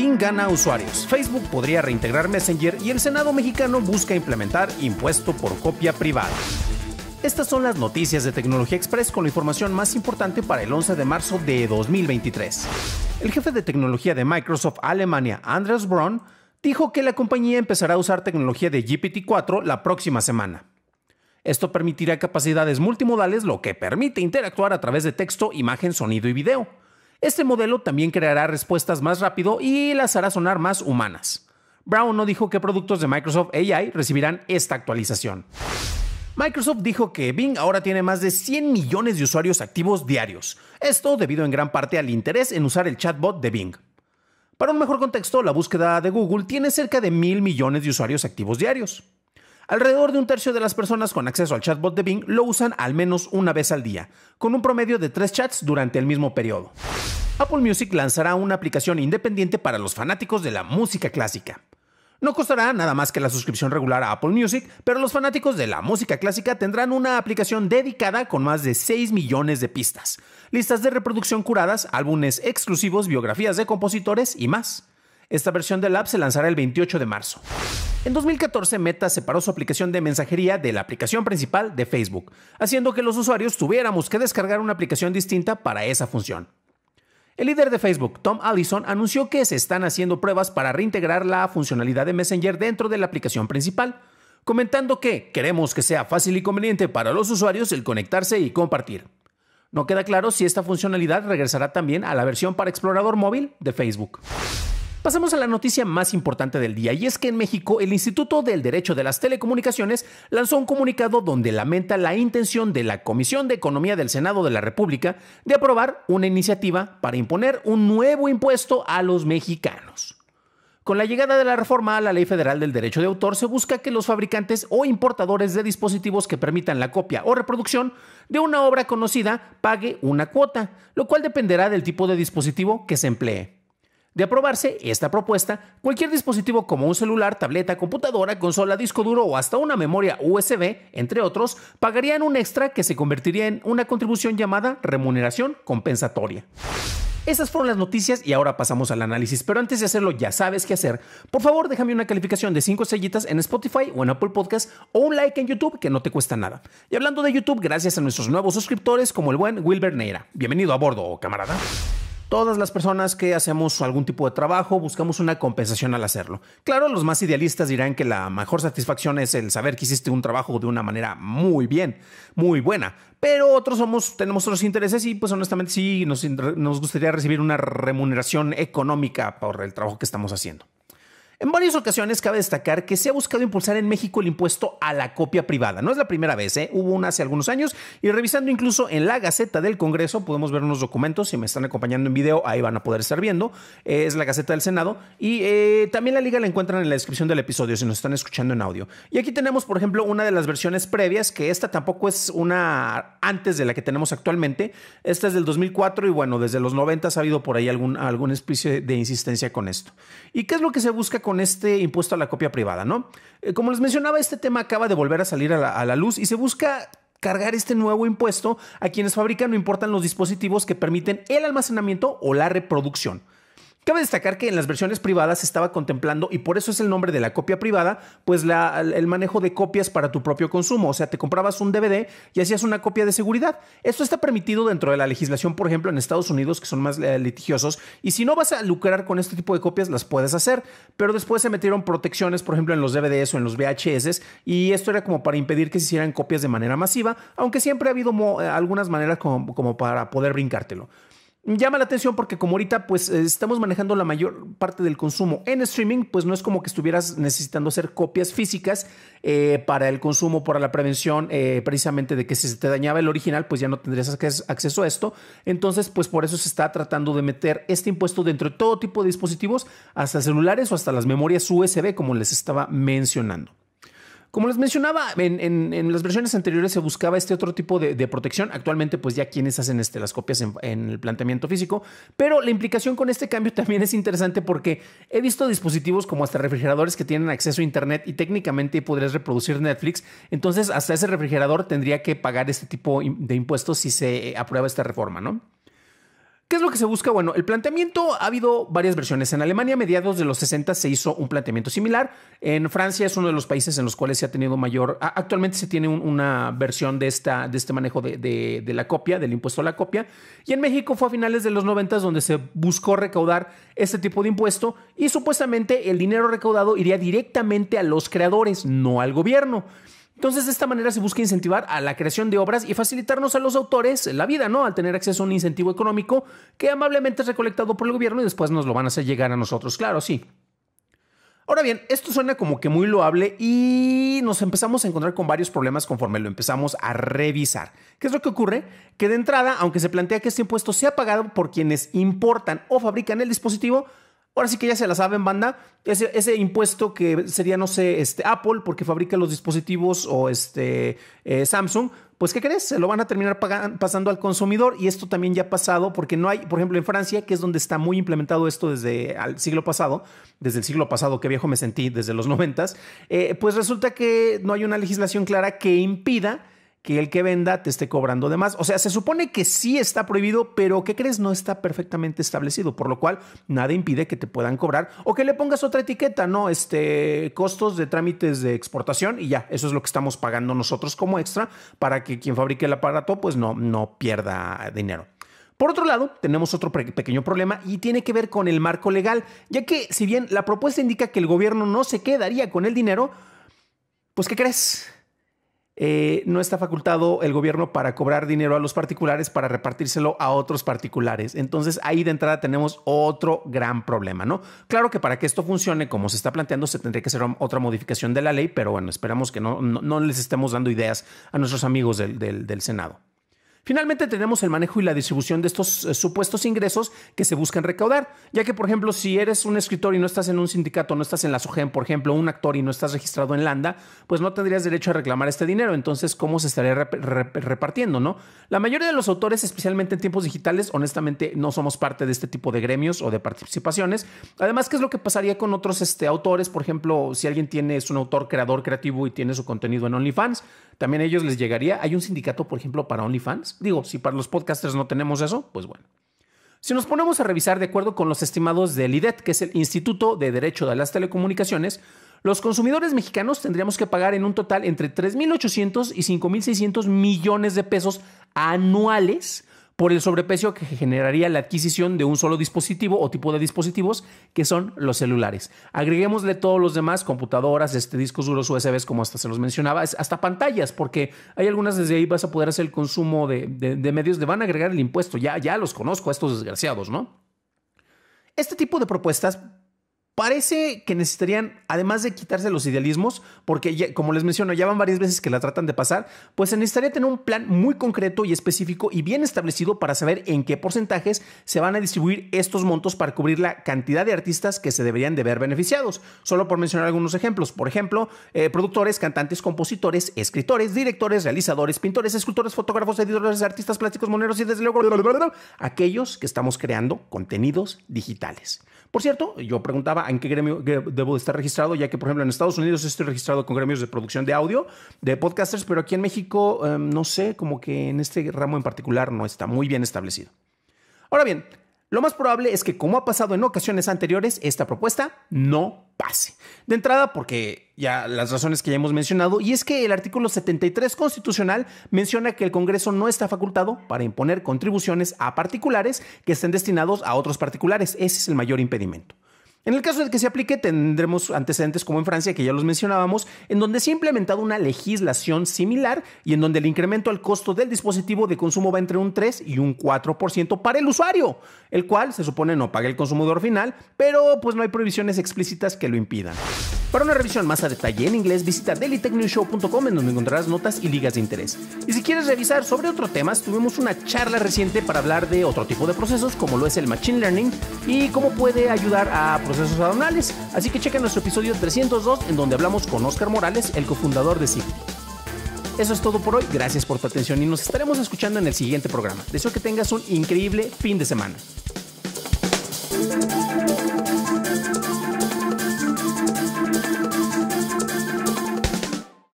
Bing gana usuarios, Facebook podría reintegrar Messenger y el Senado mexicano busca implementar impuesto por copia privada. Estas son las noticias de Tecnología Express con la información más importante para el 11 de marzo de 2023. El jefe de tecnología de Microsoft Alemania, Andreas Braun, dijo que la compañía empezará a usar tecnología de GPT-4 la próxima semana. Esto permitirá capacidades multimodales, lo que permite interactuar a través de texto, imagen, sonido y video. Este modelo también creará respuestas más rápido y las hará sonar más humanas. Brown no dijo qué productos de Microsoft AI recibirán esta actualización. Microsoft dijo que Bing ahora tiene más de 100 millones de usuarios activos diarios, esto debido en gran parte al interés en usar el chatbot de Bing. Para un mejor contexto, la búsqueda de Google tiene cerca de mil millones de usuarios activos diarios. Alrededor de un tercio de las personas con acceso al chatbot de Bing lo usan al menos una vez al día, con un promedio de tres chats durante el mismo periodo. Apple Music lanzará una aplicación independiente para los fanáticos de la música clásica. No costará nada más que la suscripción regular a Apple Music, pero los fanáticos de la música clásica tendrán una aplicación dedicada con más de 6 millones de pistas, listas de reproducción curadas, álbumes exclusivos, biografías de compositores y más. Esta versión del app se lanzará el 28 de marzo. En 2014, Meta separó su aplicación de mensajería de la aplicación principal de Facebook, haciendo que los usuarios tuviéramos que descargar una aplicación distinta para esa función. El líder de Facebook, Tom Allison, anunció que se están haciendo pruebas para reintegrar la funcionalidad de Messenger dentro de la aplicación principal, comentando que queremos que sea fácil y conveniente para los usuarios el conectarse y compartir. No queda claro si esta funcionalidad regresará también a la versión para explorador móvil de Facebook. Pasamos a la noticia más importante del día y es que en México el Instituto del Derecho de las Telecomunicaciones lanzó un comunicado donde lamenta la intención de la Comisión de Economía del Senado de la República de aprobar una iniciativa para imponer un nuevo impuesto a los mexicanos. Con la llegada de la reforma a la Ley Federal del Derecho de Autor se busca que los fabricantes o importadores de dispositivos que permitan la copia o reproducción de una obra conocida pague una cuota, lo cual dependerá del tipo de dispositivo que se emplee. De aprobarse esta propuesta, cualquier dispositivo como un celular, tableta, computadora, consola, disco duro o hasta una memoria USB, entre otros, pagarían un extra que se convertiría en una contribución llamada remuneración compensatoria. Esas fueron las noticias y ahora pasamos al análisis, pero antes de hacerlo ya sabes qué hacer. Por favor, déjame una calificación de 5 estrellitas en Spotify o en Apple Podcast o un like en YouTube que no te cuesta nada. Y hablando de YouTube, gracias a nuestros nuevos suscriptores como el buen Wilber Neira. Bienvenido a bordo, camarada. Todas las personas que hacemos algún tipo de trabajo buscamos una compensación al hacerlo. Claro, los más idealistas dirán que la mejor satisfacción es el saber que hiciste un trabajo de una manera muy bien, muy buena, pero otros somos, tenemos otros intereses y pues honestamente sí nos, nos gustaría recibir una remuneración económica por el trabajo que estamos haciendo. En varias ocasiones cabe destacar que se ha buscado impulsar en México el impuesto a la copia privada. No es la primera vez, ¿eh? hubo una hace algunos años y revisando incluso en la Gaceta del Congreso podemos ver unos documentos, si me están acompañando en video ahí van a poder estar viendo, es la Gaceta del Senado y eh, también la liga la encuentran en la descripción del episodio si nos están escuchando en audio. Y aquí tenemos por ejemplo una de las versiones previas que esta tampoco es una antes de la que tenemos actualmente, esta es del 2004 y bueno, desde los 90 ha habido por ahí algún, alguna especie de insistencia con esto. ¿Y qué es lo que se busca con con este impuesto a la copia privada, ¿no? Eh, como les mencionaba, este tema acaba de volver a salir a la luz y se busca cargar este nuevo impuesto a quienes fabrican o importan los dispositivos que permiten el almacenamiento o la reproducción Cabe destacar que en las versiones privadas se estaba contemplando, y por eso es el nombre de la copia privada, pues el manejo de copias para tu propio consumo. O sea, te comprabas un DVD y hacías una copia de seguridad. Esto está permitido dentro de la legislación, por ejemplo, en Estados Unidos, que son más eh, litigiosos. Y si no vas a lucrar con este tipo de copias, las puedes hacer. Pero después se metieron protecciones, por ejemplo, en los DVDs o en los VHS. Y esto era como para impedir que se hicieran copias de manera masiva, aunque siempre ha habido eh, algunas maneras como para poder brincártelo llama la atención porque como ahorita pues eh, estamos manejando la mayor parte del consumo en streaming, pues no es como que estuvieras necesitando hacer copias físicas eh, para el consumo, para la prevención, eh, precisamente de que si se te dañaba el original, pues ya no tendrías acceso a esto. Entonces, pues por eso se está tratando de meter este impuesto dentro de todo tipo de dispositivos, hasta celulares o hasta las memorias USB, como les estaba mencionando. Como les mencionaba, en, las versiones anteriores se buscaba este otro tipo de, protección. Actualmente, pues ya quienes hacen este, las copias en, en, el planteamiento físico. Pero la implicación con este cambio también es interesante porque he visto dispositivos como hasta refrigeradores que tienen acceso a Internet y técnicamente podrías reproducir Netflix. Entonces, hasta ese refrigerador tendría que pagar este tipo de impuestos si se aprueba esta reforma, ¿no? ¿Qué es lo que se busca? Bueno, el planteamiento ha habido varias versiones. En Alemania, a mediados de los 60, se hizo un planteamiento similar. En Francia es uno de los países en los cuales se ha tenido mayor. Actualmente se tiene una versión de, esta, de este manejo de, de, la copia, del impuesto a la copia. Y en México fue a finales de los 90 donde se buscó recaudar este tipo de impuesto y supuestamente el dinero recaudado iría directamente a los creadores, no al gobierno. Entonces, de esta manera se busca incentivar a la creación de obras y facilitarnos a los autores la vida, ¿no? Al tener acceso a un incentivo económico que amablemente es recolectado por el gobierno y después nos lo van a hacer llegar a nosotros, claro, sí. Ahora bien, esto suena como que muy loable y nos empezamos a encontrar con varios problemas conforme lo empezamos a revisar. ¿Qué es lo que ocurre? Que de entrada, aunque se plantea que este impuesto sea pagado por quienes importan o fabrican el dispositivo, Ahora sí que ya se la saben, banda. Ese, impuesto que sería, no sé, este, Apple, porque fabrica los dispositivos, o este, eh, Samsung, pues ¿qué crees? Se lo van a terminar pasando al consumidor y esto también ya ha pasado porque no hay, por ejemplo, en Francia, que es donde está muy implementado esto desde el siglo pasado, desde el siglo pasado que viejo me sentí, desde los noventas, eh, pues resulta que no hay una legislación clara que impida que el que venda te esté cobrando de más. O sea, se supone que sí está prohibido, pero ¿qué crees? No está perfectamente establecido, por lo cual nada impide que te puedan cobrar o que le pongas otra etiqueta, ¿no? Este, costos de trámites de exportación y ya, eso es lo que estamos pagando nosotros como extra para que quien fabrique el aparato pues no, no pierda dinero. Por otro lado, tenemos otro pequeño problema y tiene que ver con el marco legal, ya que si bien la propuesta indica que el gobierno no se quedaría con el dinero, pues ¿qué crees? Eh, no está facultado el gobierno para cobrar dinero a los particulares para repartírselo a otros particulares. Entonces ahí de entrada tenemos otro gran problema, ¿no? Claro que para que esto funcione como se está planteando se tendría que hacer otra modificación de la ley, pero bueno, esperamos que no, no, les estemos dando ideas a nuestros amigos del Senado. Finalmente tenemos el manejo y la distribución de estos eh, supuestos ingresos que se buscan recaudar, ya que por ejemplo si eres un escritor y no estás en un sindicato, no estás en la SOGEM, por ejemplo, un actor y no estás registrado en Landa, pues no tendrías derecho a reclamar este dinero, entonces cómo se estaría repartiendo, ¿no? La mayoría de los autores, especialmente en tiempos digitales, honestamente no somos parte de este tipo de gremios o de participaciones. Además, ¿qué es lo que pasaría con otros este, autores? Por ejemplo, si alguien tiene, es un autor, creador, creativo y tiene su contenido en OnlyFans, también a ellos les llegaría. Hay un sindicato, por ejemplo, para OnlyFans. Digo, si para los podcasters no tenemos eso, pues bueno. Si nos ponemos a revisar de acuerdo con los estimados del IDET, que es el Instituto de Derecho de las Telecomunicaciones, los consumidores mexicanos tendríamos que pagar en un total entre 3.800 y 5.600 millones de pesos anuales por el sobreprecio que generaría la adquisición de un solo dispositivo o tipo de dispositivos que son los celulares. Agreguémosle todos los demás, computadoras, este, discos duros USBs, como hasta se los mencionaba, hasta pantallas, porque hay algunas desde ahí vas a poder hacer el consumo de, de medios, le van a agregar el impuesto, ya, ya los conozco a estos desgraciados, ¿no? Este tipo de propuestas Parece que necesitarían, además de quitarse los idealismos, porque como les menciono, ya van varias veces que la tratan de pasar, pues se necesitaría tener un plan muy concreto y específico y bien establecido para saber en qué porcentajes se van a distribuir estos montos para cubrir la cantidad de artistas que se deberían de ver beneficiados. Solo por mencionar algunos ejemplos, por ejemplo, eh, productores, cantantes, compositores, escritores, directores, realizadores, pintores, escultores, fotógrafos, editores, artistas plásticos, moneros y desde luego aquellos que estamos creando contenidos digitales. Por cierto, yo preguntaba en qué gremio debo estar registrado, ya que, por ejemplo, en Estados Unidos estoy registrado con gremios de producción de audio, de podcasters, pero aquí en México, em, no sé, como que en este ramo en particular no está muy bien establecido. Ahora bien, lo más probable es que, como ha pasado en ocasiones anteriores, esta propuesta no pase. De entrada, porque ya las razones que ya hemos mencionado, y es que el artículo 73 constitucional menciona que el Congreso no está facultado para imponer contribuciones a particulares que estén destinados a otros particulares. Ese es el mayor impedimento. En el caso de que se aplique, tendremos antecedentes como en Francia, que ya los mencionábamos, en donde se ha implementado una legislación similar y en donde el incremento al costo del dispositivo de consumo va entre un 3 y un 4% para el usuario, el cual se supone no paga el consumidor final, pero pues no hay prohibiciones explícitas que lo impidan. Para una revisión más a detalle en inglés, visita dailytechnewshow.com en donde encontrarás notas y ligas de interés. Y si quieres revisar sobre otro temas, tuvimos una charla reciente para hablar de otro tipo de procesos, como lo es el Machine Learning y cómo puede ayudar a procesos aduanales. Así que checa nuestro episodio 302 en donde hablamos con Oscar Morales, el cofundador de Cif. Eso es todo por hoy, gracias por tu atención y nos estaremos escuchando en el siguiente programa. Deseo que tengas un increíble fin de semana.